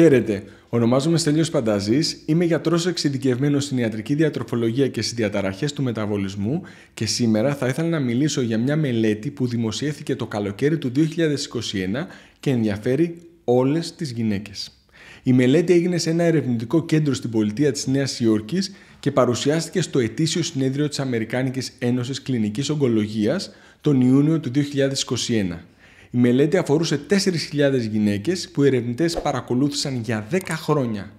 Χαίρετε. Ονομάζομαι Στέλιος Πανταζής, είμαι γιατρός εξειδικευμένος στην ιατρική διατροφολογία και στις διαταραχές του μεταβολισμού και σήμερα θα ήθελα να μιλήσω για μια μελέτη που δημοσιεύθηκε το καλοκαίρι του 2021 και ενδιαφέρει όλες τις γυναίκες. Η μελέτη έγινε σε ένα ερευνητικό κέντρο στην πολιτεία της Νέας Υόρκης και παρουσιάστηκε στο ετήσιο συνέδριο της Αμερικάνικης Ένωσης Κλινικής Ογκολογίας τον Ιούνιο του 2021. Η μελέτη αφορούσε 4.000 γυναίκες που οι ερευνητές παρακολούθησαν για 10 χρόνια.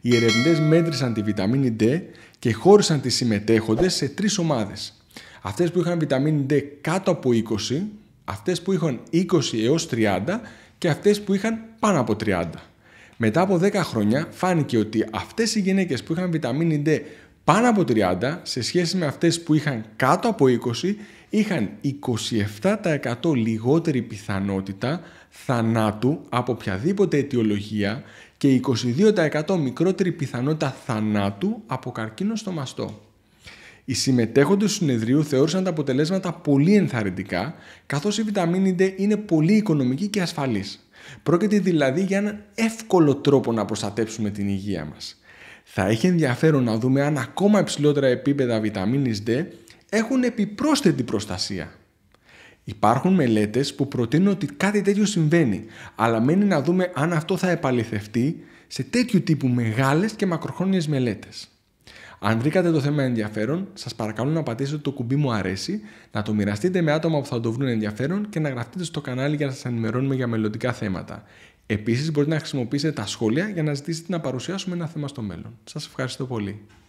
Οι ερευνητές μέτρησαν τη βιταμίνη D και χώρισαν τις συμμετέχοντες σε τρεις ομάδες. Αυτές που είχαν βιταμίνη D κάτω από 20, αυτές που είχαν 20 έως 30 και αυτές που είχαν πάνω από 30. Μετά από 10 χρόνια φάνηκε ότι αυτές οι γυναίκες που είχαν βιταμίνη D πάνω από 30 σε σχέση με αυτές που είχαν κάτω από 20 είχαν 27% λιγότερη πιθανότητα θανάτου από οποιαδήποτε αιτιολογία και 22% μικρότερη πιθανότητα θανάτου από καρκίνο στο μαστό. Οι συμμετέχοντες του συνεδρίου θεώρησαν τα αποτελέσματα πολύ ενθαρρυντικά, καθώς η βιταμίνη D είναι πολύ οικονομική και ασφαλής. Πρόκειται δηλαδή για έναν εύκολο τρόπο να προστατέψουμε την υγεία μας. Θα έχει ενδιαφέρον να δούμε αν ακόμα υψηλότερα επίπεδα βιταμίνης D έχουν επιπρόσθετη προστασία. Υπάρχουν μελέτες που προτείνουν ότι κάτι τέτοιο συμβαίνει, αλλά μένει να δούμε αν αυτό θα επαληθευτεί σε τέτοιου τύπου μεγάλες και μακροχρόνιες μελέτες. Αν βρήκατε το θέμα ενδιαφέρον, σας παρακαλώ να πατήσετε το κουμπί μου αρέσει, να το μοιραστείτε με άτομα που θα το βρουν ενδιαφέρον και να γραφτείτε στο κανάλι για να σας ενημερώνουμε για μελλοντικά θέματα. Επίσης μπορείτε να χρησιμοποιήσετε τα σχόλια για να ζητήσετε να παρουσιάσουμε ένα θέμα στο μέλλον. Σας ευχαριστώ πολύ.